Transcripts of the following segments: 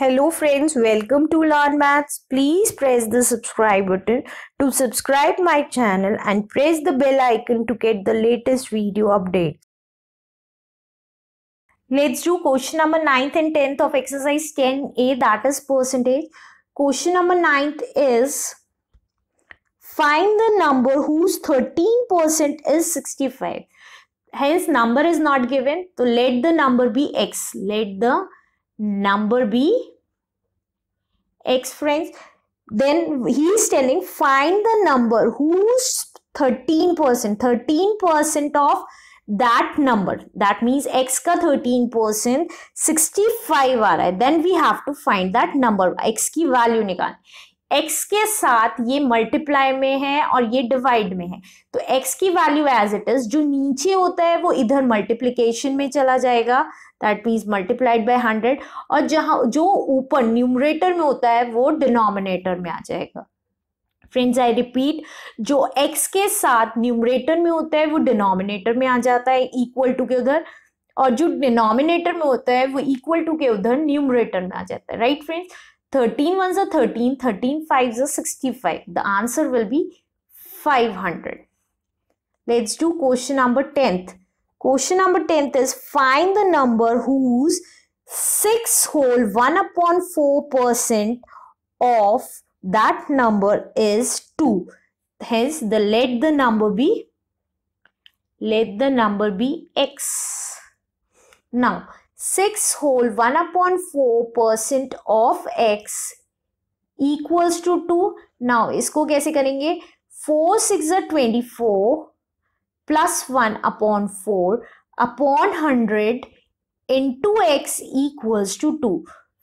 Hello friends, welcome to Learn Maths. Please press the subscribe button to subscribe my channel and press the bell icon to get the latest video updates. Let's do question number 9th and 10th of exercise 10a that is percentage. Question number 9th is find the number whose 13% is 65. Hence number is not given. So let the number be x. Let the Number B, X friends. Then he's telling find the number who's 13%. 13% of that number. That means x ka 13% 65 आ Then we have to find that number. x ki value nikal. X के साथ ये multiply में है और ये divide में है तो एक्स की वैल्यू एज इट इज जो नीचे होता है वो इधर मल्टीप्लीकेशन में चला जाएगा that means multiplied by hundred और जहां जो ऊपर न्यूमरेटर में होता है वो डिनोमिनेटर में आ जाएगा फ्रेंड्स आई रिपीट जो एक्स के साथ न्यूमरेटर में होता है वो डिनोमिनेटर में आ जाता है इक्वल टू के उधर और जो डिनोमिनेटर में होता है वो इक्वल टू के उधर न्यूमरेटर में आ जाता है right right, friends 13 ones are 13, 13 fives are 65. The answer will be 500. Let's do question number 10th. Question number 10th is find the number whose 6 whole 1 upon 4 percent of that number is 2. Hence, the let the number be let the number be x. Now, six whole one upon four percent of x equals to two now इसको कैसे करेंगे four six twenty four plus one upon four upon hundred into x equals to two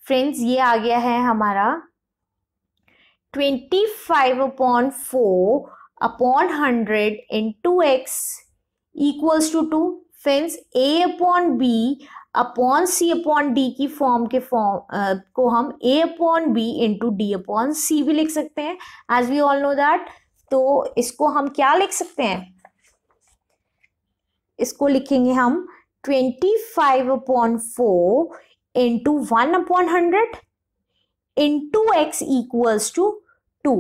friends ये आ गया है हमारा twenty five upon four upon hundred into x equals to two friends A upon B upon C upon D की form के form को हम A upon B into D upon C भी लिख सकते हैं as we all know that तो इसको हम क्या लिख सकते हैं इसको लिखेंगे हम twenty five upon four into one upon hundred into x equals to two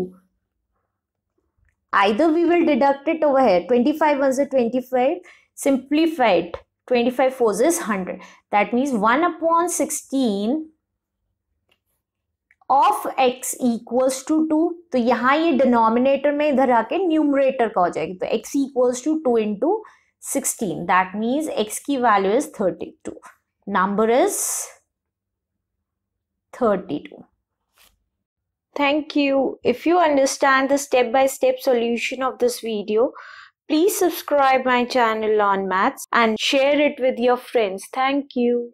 the will deduct it over है ट्वेंटी फाइव वन से twenty five simplified 25 fours is 100. That means 1 upon 16 of x equals to 2. So, यहाँ ये denominator में इधर आके numerator का हो x equals to 2 into 16. That means x की value is 32. Number is 32. Thank you. If you understand the step by -step solution of this video, Please subscribe my channel on maths and share it with your friends. Thank you.